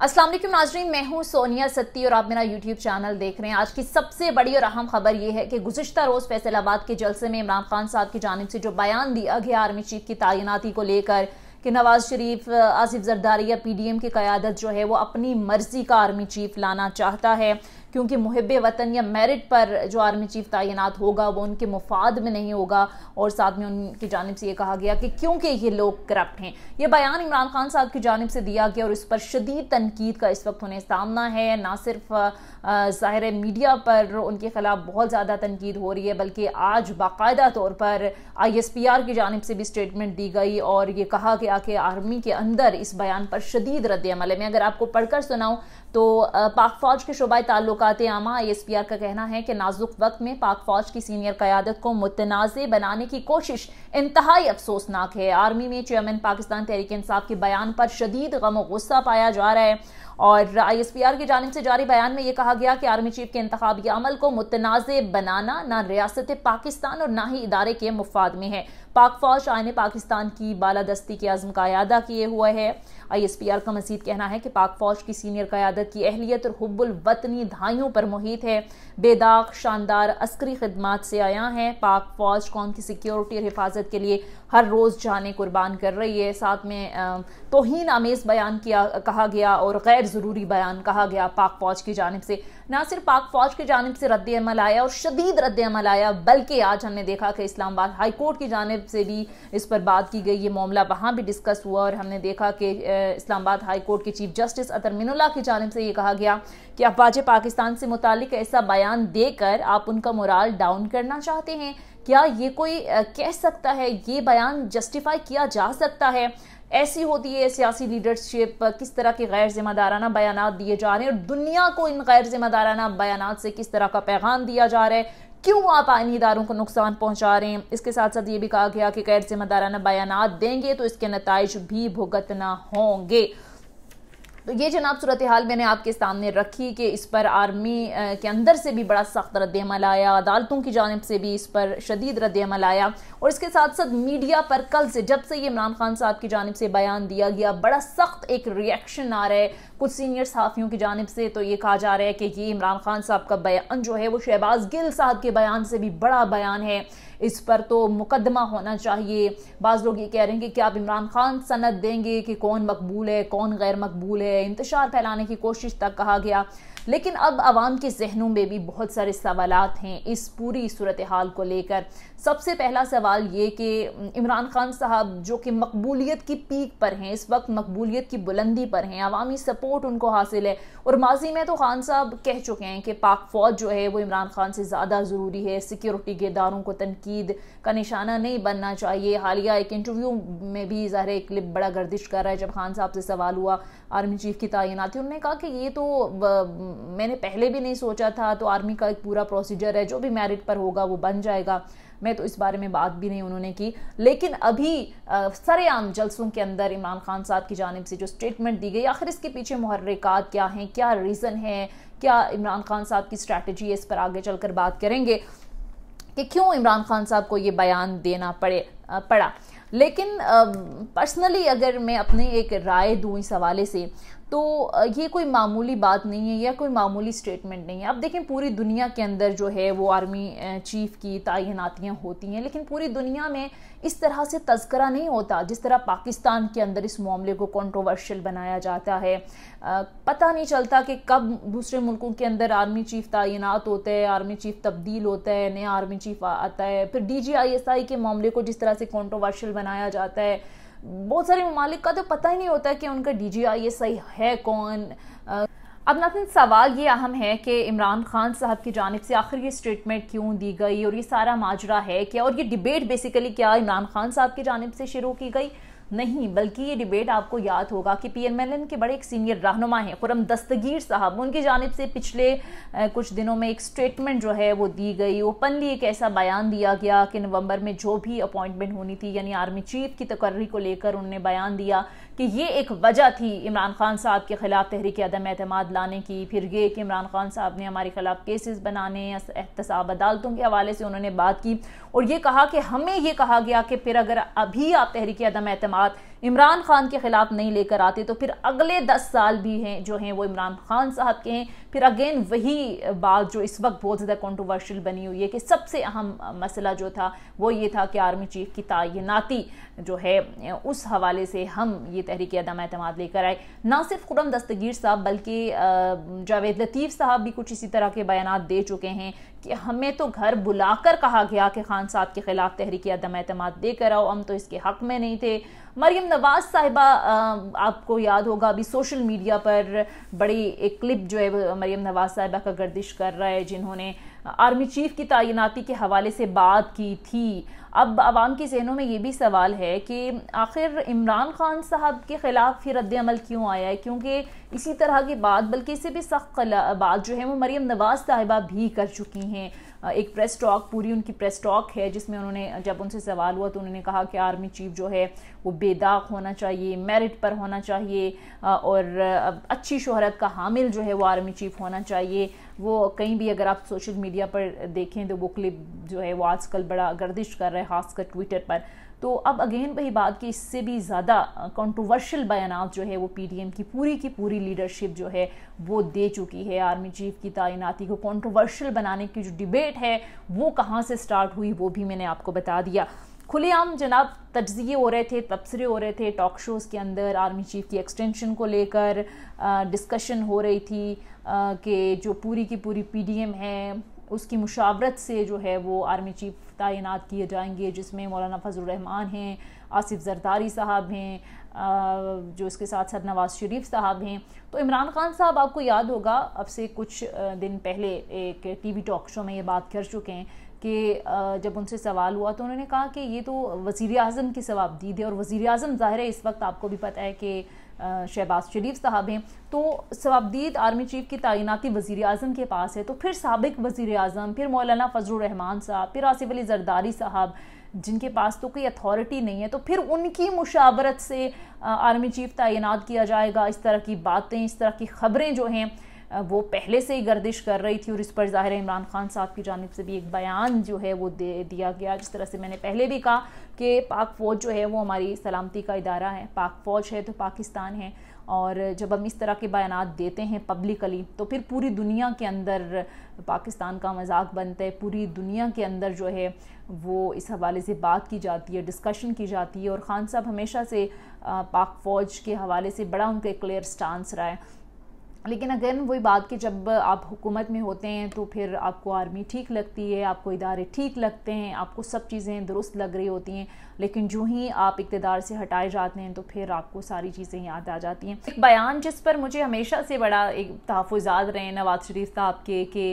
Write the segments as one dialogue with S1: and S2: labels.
S1: असलम नाजरीन मैं हूँ सोनिया सत्ती और आप मेरा यूट्यूब चैनल देख रहे हैं आज की सबसे बड़ी और अहम खबर यह है कि गुजशत रोज़ फैसलाबाद के जलसे में इमरान खान साहब की जानब से जो बयान दिया गया आर्मी चीफ की तैनाती को लेकर कि नवाज शरीफ आसिफ जरदारी या पी डी एम की क़्यादत जो है वो अपनी मर्ज़ी का आर्मी चीफ लाना चाहता है क्योंकि मुहब वतन या मेरिट पर जो आर्मी चीफ तैनात होगा वो उनके मुफाद में नहीं होगा और साथ में उनकी जानब से ये कहा गया कि क्योंकि ये लोग करप्ट हैं ये बयान इमरान खान साहब की जानब से दिया गया और इस पर शदीद तनकीद का इस वक्त उन्हें सामना है ना सिर्फ ज़ाहिर मीडिया पर उनके खिलाफ बहुत ज़्यादा तनकीद हो रही है बल्कि आज बाकायदा तौर पर आई एस पी आर की जानब से भी स्टेटमेंट दी गई और ये कहा गया कि आर्मी के अंदर इस बयान पर शदीद रद्द अमल है मैं अगर आपको पढ़कर सुनाऊँ तो पाक फौज के शुबा ताल्लुक आई एस पी आर का कहना है कि नाजुक वक्त में पाक फौज की सीनियर क्यादत को मुतनाज़ बनाने की कोशिश इंतहाई अफसोसनाक है आर्मी में चेयरमैन पाकिस्तान तहरीक इंसाफ के बयान पर शदीद गम गुस्सा पाया जा रहा है और आई की जानब से जारी बयान में यह कहा गया कि आर्मी चीफ के इंतबी अमल को मुतनाज़ बनाना ना रियासत पाकिस्तान और ना ही इदारे के मुफाद में है पाक फौज आने पाकिस्तान की बालादस्ती के आज़म का अदा किए हुआ है आई एस पी आर का मजीद कहना है कि पाक फौज की सीनियर क्यादत की अहलियत और हब्बुल वतनी धाइयों पर मुहित है बेदाग शानदार अस्करी खदमात से आया है पाक फौज कौन की सिक्योरिटी और हिफाजत के लिए हर रोज़ जाने कुर्बान कर रही है साथ में तोहन आमेज़ बयान किया कहा गया और गैर ज़रूरी बयान कहा गया पाक फौज की जानब से न सिर्फ पाक फौज की जानब से रद्द अमल आया और शदीद रद्द अमल आया बल्कि आज हमने देखा कि इस्लामाबाद हाई कोर्ट की जानब से भी इस पर बात की गई ये मामला वहाँ भी डिस्कस हुआ और हमने देखा कि इस्लामाबाद हाई कोर्ट के चीफ जस्टिस अतर मिनुल्ला की जानब से ये कहा गया कि अफवाज पाकिस्तान से मुतल ऐसा बयान देकर आप उनका मुराल डाउन करना चाहते हैं क्या ये कोई कह सकता है ये बयान जस्टिफाई किया जा सकता है ऐसी होती है सियासी लीडरशिप किस तरह के गैर जिम्मेदाराना बयान दिए जा रहे हैं और दुनिया को इन गैर जिम्मेदाराना बयान से किस तरह का पैगाम दिया जा रहा है क्यों आप आइन इदारों को नुकसान पहुंचा रहे हैं इसके साथ साथ ये भी कहा गया कि गैर जिम्मेदाराना बयान देंगे तो इसके नतज भी भुगतना होंगे तो ये जनाब सूरत हाल मैंने आपके सामने रखी कि इस पर आर्मी के अंदर से भी बड़ा सख्त रद्दमल आया अदालतों की जानब से भी इस पर शदीद रद्दमल आया और इसके साथ साथ मीडिया पर कल से जब से ये इमरान खान साहब की जानब से बयान दिया गया बड़ा सख्त एक रिएक्शन आ रहा है कुछ सीनियर सहाफ़ियों की जानब से तो ये कहा जा रहा है कि ये इमरान खान साहब का बयान जो है वो शहबाज गिल साहब के बयान से भी बड़ा बयान है इस पर तो मुकदमा होना चाहिए बाज़ लोग ये कह रहे हैं कि क्या आप इमरान खान सनत देंगे कि कौन मकबूल है कौन गैर मकबूल है इंतजार फैलाने की कोशिश तक कहा गया लेकिन अब आवाम के जहनों में भी बहुत सारे सवाल हैं इस पूरी सूरत हाल को लेकर सबसे पहला सवाल ये कि इमरान खान साहब जो कि मकबूलीत की पीक पर हैं इस वक्त मकबूलीत की बुलंदी पर हैं अवामी सपोर्ट उनको हासिल है और माजी में तो खान साहब कह चुके हैं कि पाक फ़ौज जो है वो इमरान खान से ज़्यादा ज़रूरी है सिक्योरिटी के को तनकीद का निशाना नहीं बनना चाहिए हालिया एक इंटरव्यू में भी ज़ाहिर एक क्लिप बड़ा गर्दिश कर रहा है जब खान साहब से सवाल हुआ आर्मी चीफ की तैनाती उन्होंने कहा कि ये तो मैंने पहले भी नहीं सोचा था तो आर्मी का एक पूरा प्रोसीजर है जो भी मेरिट पर होगा वो बन जाएगा मैं तो इस बारे में बात भी नहीं उन्होंने की लेकिन अभी सरेआम जलसों के अंदर इमरान खान साहब की जानब से जो स्टेटमेंट दी गई आखिर इसके पीछे महर्रिकात क्या हैं क्या रीज़न है क्या इमरान खान साहब की स्ट्रैटेजी है इस पर आगे चलकर बात करेंगे कि क्यों इमरान खान साहब को ये बयान देना पड़े पड़ा लेकिन पर्सनली अगर मैं अपने एक राय दूँ इस हवाले से तो ये कोई मामूली बात नहीं है या कोई मामूली स्टेटमेंट नहीं है आप देखें पूरी दुनिया के अंदर जो है वो आर्मी चीफ की तैनातियाँ होती हैं लेकिन पूरी दुनिया में इस तरह से तस्करा नहीं होता जिस तरह पाकिस्तान के अंदर इस मामले को कंट्रोवर्शियल बनाया जाता है पता नहीं चलता कि कब दूसरे मुल्कों के अंदर आर्मी चीफ तैनात होता है आर्मी चीफ तब्दील होता है नया आर्मी चीफ आता है फिर डी के मामले को जिस तरह से कॉन्ट्रोवर्शियल बनाया जाता है बहुत सारे ममालिक का तो पता ही नहीं होता कि उनका डी जी आई ये सही है कौन अब नातिन सवाल ये अहम है कि इमरान खान साहब की जानब से आखिर ये स्टेटमेंट क्यों दी गई और ये सारा माजरा है क्या और ये डिबेट बेसिकली क्या इमरान खान साहब की जानब से शुरू की गई नहीं बल्कि ये डिबेट आपको याद होगा कि पीएमएलएन के बड़े एक सीनियर रहनुमा हैं खुरम दस्तगीर साहब उनकी जानब से पिछले कुछ दिनों में एक स्टेटमेंट जो है वो दी गई ओपनली एक ऐसा बयान दिया गया कि नवंबर में जो भी अपॉइंटमेंट होनी थी यानी आर्मी चीफ की तकर्री को लेकर उन्होंने बयान दिया कि ये एक वजह थी इमरान खान साहब के ख़िलाफ़ तहरीक आदम अहतमाद लाने की फिर ये कि इमरान खान साहब ने हमारे ख़िलाफ़ केसेस बनाने एहतसाब अदालतों के हवाले से उन्होंने बात की और ये कहा कि हमें ये कहा गया कि फिर अगर अभी आप तहरीक आदम अहतम at इमरान खान के खिलाफ नहीं लेकर आते तो फिर अगले दस साल भी हैं जो हैं वो इमरान खान साहब के हैं फिर अगेन वही बात जो इस वक्त बहुत ज़्यादा कॉन्ट्रोवर्शियल बनी हुई है कि सबसे अहम मसला जो था वो ये था कि आर्मी चीफ की तैनाती जो है उस हवाले से हम ये तहरीक अदम अतम लेकर आए ना सिर्फ खुरम दस्तगीर साहब बल्कि जावेद लतीफ़ साहब भी कुछ इसी तरह के बयान दे चुके हैं कि हमें तो घर बुलाकर कहा गया कि खान साहब के खिलाफ तहरीक अदम अतम देकर आओ हम तो इसके हक में नहीं थे मरियम नवाज साहिबा आपको याद होगा अभी सोशल मीडिया पर बड़ी एक क्लिप जो है मरियम नवाज साहिबा का गर्दिश कर रहा है जिन्होंने आर्मी चीफ की तैनाती के हवाले से बात की थी अब आवाम के जहनों में ये भी सवाल है कि आखिर इमरान खान साहब के ख़िलाफ़ फिर रद्दमल क्यों आया है क्योंकि इसी तरह की बात बल्कि इससे भी सख्त बात जो है वो मरीम नवाज़ साहिबा भी कर चुकी हैं एक प्रेस टॉक पूरी उनकी प्रेस टॉक है जिसमें उन्होंने जब उनसे सवाल हुआ तो उन्होंने कहा कि आर्मी चीफ जो है वो बेदाग होना चाहिए मेरिट पर होना चाहिए और अच्छी शहरत का हामिल जो है वो आर्मी चीफ होना चाहिए वो कहीं भी अगर आप सोशल मीडिया पर देखें तो वो क्लिप जो है वो आजकल बड़ा गर्दिश कर रहे हैं खासकर ट्विटर पर तो अब अगेन वही बात कि इससे भी ज़्यादा कंट्रोवर्शियल बयान जो है वो पीडीएम की पूरी की पूरी लीडरशिप जो है वो दे चुकी है आर्मी चीफ की तैनाती को कंट्रोवर्शियल बनाने की जो डिबेट है वो कहाँ से स्टार्ट हुई वो भी मैंने आपको बता दिया खुलेआम जनाब तजिए हो रहे थे तबसरे हो रहे थे टॉक शोज़ के अंदर आर्मी चीफ की एक्सटेंशन को लेकर डिस्कशन हो रही थी कि जो पूरी की पूरी पीडीएम है उसकी मुशावरत से जो है वो आर्मी चीफ तैनात किए जाएंगे जिसमें मौलाना फजलरहमान हैं आसिफ जरदारी साहब हैं जो इसके साथ साथ नवाज शरीफ साहब हैं तो इमरान खान साहब आपको याद होगा अब से कुछ दिन पहले एक टीवी टॉक शो में ये बात कर चुके हैं कि जब उनसे सवाल हुआ तो उन्होंने कहा कि ये तो वज़ी अजम की दी थी और वज़ी अजम ज़ाहिर है इस वक्त आपको भी पता है कि शहबाज शरीफ साहब हैं तो सवाबदीद आर्मी चीफ की तैनाती वज़ी अजम के पास है तो फिर सबक वज़ी अजम फिर मौलाना फजलरहमान साहब फिर आसिफ अली जरदारी साहब जिनके पास तो कोई अथॉरिटी नहीं है तो फिर उनकी मुशावरत से आर्मी चीफ तैनात किया जाएगा इस तरह की बातें इस तरह की खबरें जो हैं वो पहले से ही गर्दिश कर रही थी और इस पर ज़ाहिर इमरान खान साहब की जानब से भी एक बयान जो है वो दे दिया गया जिस तरह से मैंने पहले भी कहा कि पाक फ़ौज जो है वो हमारी सलामती का इदारा है पाक फ़ौज है तो पाकिस्तान है और जब हम इस तरह के बयान देते हैं पब्लिकली तो फिर पूरी दुनिया के अंदर पाकिस्तान का मजाक बनता है पूरी दुनिया के अंदर जो है वो इस हवाले से बात की जाती है डिस्कशन की जाती है और ख़ान साहब हमेशा से पाक फ़ौज के हवाले से बड़ा उनका क्लियर स्टांस रहा है लेकिन अगेन वही बात कि जब आप हुकूमत में होते हैं तो फिर आपको आर्मी ठीक लगती है आपको इदारे ठीक लगते हैं आपको सब चीज़ें दुरुस्त लग रही होती हैं लेकिन जो ही आप इकतदार से हटाए जाते हैं तो फिर आपको सारी चीज़ें याद आ जाती हैं एक बयान जिस पर मुझे हमेशा से बड़ा एक तहफ़ात रहे नवाज़ शरीफ साहब के कि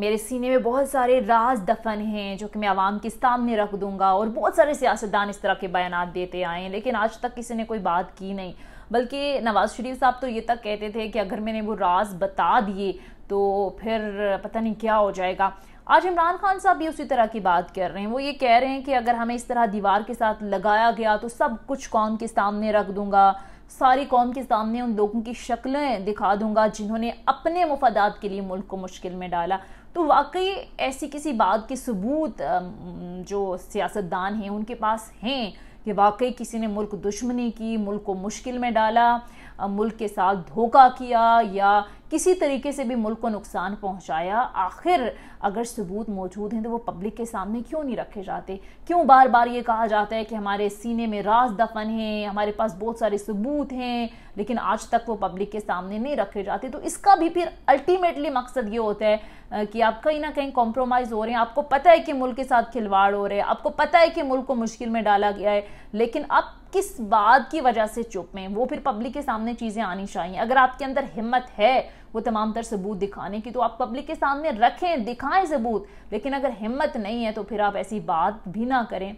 S1: मेरे सीने में बहुत सारे राज दफन हैं जो कि मैं आवाम के सामने रख दूँगा और बहुत सारे सियासतदान इस तरह के बयान देते आए हैं लेकिन आज तक किसी ने कोई बात की नहीं बल्कि नवाज़ शरीफ साहब तो ये तक कहते थे कि अगर मैंने वो राज बता दिए तो फिर पता नहीं क्या हो जाएगा आज इमरान खान साहब भी उसी तरह की बात कर रहे हैं वो ये कह रहे हैं कि अगर हमें इस तरह दीवार के साथ लगाया गया तो सब कुछ कौम के सामने रख दूंगा सारी कौम के सामने उन लोगों की शक्लें दिखा दूंगा जिन्होंने अपने मफादात के लिए मुल्क को मुश्किल में डाला तो वाकई ऐसी किसी बात के सबूत जो सियासतदान हैं उनके पास हैं कि वाकई किसी ने मुल्क दुश्मनी की मुल्क को मुश्किल में डाला मुल्क के साथ धोखा किया या किसी तरीके से भी मुल्क को नुकसान पहुंचाया आखिर अगर सबूत मौजूद हैं तो वो पब्लिक के सामने क्यों नहीं रखे जाते क्यों बार बार ये कहा जाता है कि हमारे सीने में राज दफन है हमारे पास बहुत सारे सबूत हैं लेकिन आज तक वो पब्लिक के सामने नहीं रखे जाते तो इसका भी फिर अल्टीमेटली मकसद ये होता है कि आप कहीं ना कहीं कॉम्प्रोमाइज़ हो रहे हैं आपको पता है कि मुल्क के साथ खिलवाड़ हो रहे हैं आपको पता है कि मुल्क को मुश्किल में डाला गया है लेकिन आप किस बात की वजह से चुप में वो फिर पब्लिक के सामने चीज़ें आनी चाहिए अगर आपके अंदर हिम्मत है वो तमाम तर सबूत दिखाने की तो आप पब्लिक के सामने रखें दिखाएं सबूत लेकिन अगर हिम्मत नहीं है तो फिर आप ऐसी बात भी ना करें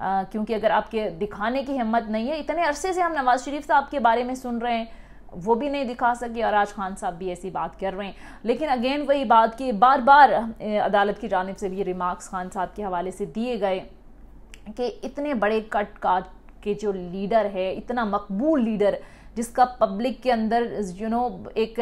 S1: क्योंकि अगर आपके दिखाने की हिम्मत नहीं है इतने अरसे से हम नवाज़ शरीफ साहब के बारे में सुन रहे हैं वो भी नहीं दिखा सके और आज खान साहब भी ऐसी बात कर रहे हैं लेकिन अगेन वही बात कि बार बार अदालत की जानब से ये रिमार्क्स खान साहब के हवाले से दिए गए कि इतने बड़े कट काट के जो लीडर है इतना मकबूल लीडर जिसका पब्लिक के अंदर यू नो एक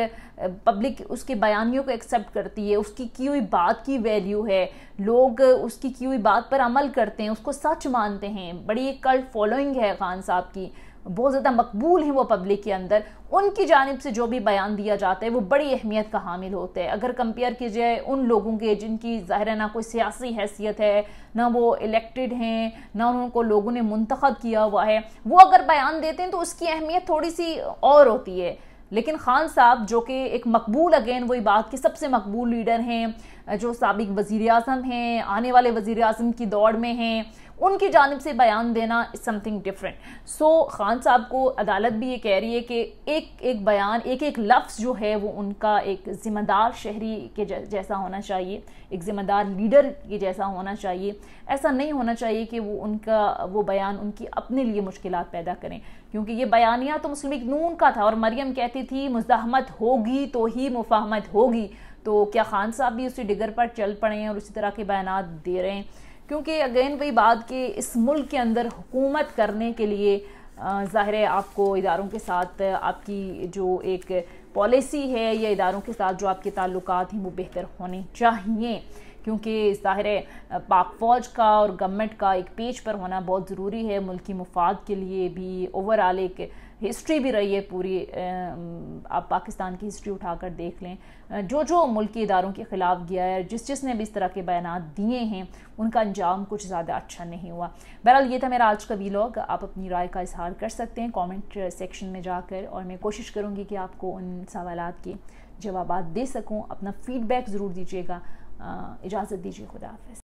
S1: पब्लिक उसके बयानियों को एक्सेप्ट करती है उसकी की हुई बात की वैल्यू है लोग उसकी की हुई बात पर अमल करते हैं उसको सच मानते हैं बड़ी एक कल्ट फॉलोइंग है खान साहब की बहुत ज़्यादा मकबूल हैं वो पब्लिक के अंदर उनकी जानब से जो भी बयान दिया जाता है वो बड़ी अहमियत का हामिल होते हैं अगर कंपेयर की जाए उन लोगों के जिनकी ज़ाहिर ना कोई सियासी हैसियत है ना वो इलेक्टेड हैं ना उनको लोगों ने मुंतखब किया हुआ है वो अगर बयान देते हैं तो उसकी अहमियत थोड़ी सी और होती है लेकिन खान साहब जो कि एक मकबूल अगेन वही बात की सबसे मकबूल लीडर हैं जो सबक वज़ी अजम हैं आने वाले वज़ी अजम की दौड़ में हैं उनकी जानब से बयान देना is something different so Khan sahab को अदालत भी ये कह रही है कि एक एक बयान एक एक लफ्ज़ जो है वो उनका एक ज़िम्मेदार शहरी के जैसा होना चाहिए एक ज़िम्मेदार लीडर के जैसा होना चाहिए ऐसा नहीं होना चाहिए कि वो उनका वो बयान उनकी अपने लिए मुश्किल पैदा करें क्योंकि ये बयानिया तो मुस्लिम नून का था और मरियम कहती थी मुजाहमत होगी तो ही मुफाहमत होगी तो क्या खान साहब भी उसी डिगर पर चल पड़े हैं और उसी तरह के बयान दे रहे हैं क्योंकि अगेन वही बात कि इस मुल्क के अंदर हुकूमत करने के लिए ज़ाहिर है आपको इदारों के साथ आपकी जो एक पॉलिसी है या इदारों के साथ जो आपके ताल्लुक हैं वो बेहतर होने चाहिए क्योंकि ज़ाहिर है पाक फौज का और गवर्नमेंट का एक पेज पर होना बहुत ज़रूरी है मुल्क मफाद मुफाद के लिए भी ओवरऑल एक हिस्ट्री भी रही है पूरी आप पाकिस्तान की हिस्ट्री उठाकर देख लें जो जो मुल्की इदारों के ख़िलाफ़ गया है जिस जिस ने भी इस तरह के बयान दिए हैं उनका अंजाम कुछ ज़्यादा अच्छा नहीं हुआ बहरहाल ये था मेरा आज का वीलॉग आप अपनी राय का इजहार कर सकते हैं कमेंट सेक्शन में जाकर और मैं कोशिश करूँगी कि आपको उन सवाल के जवाब दे सकूँ अपना फ़ीडबैक ज़रूर दीजिएगा इजाज़त दीजिए खुदा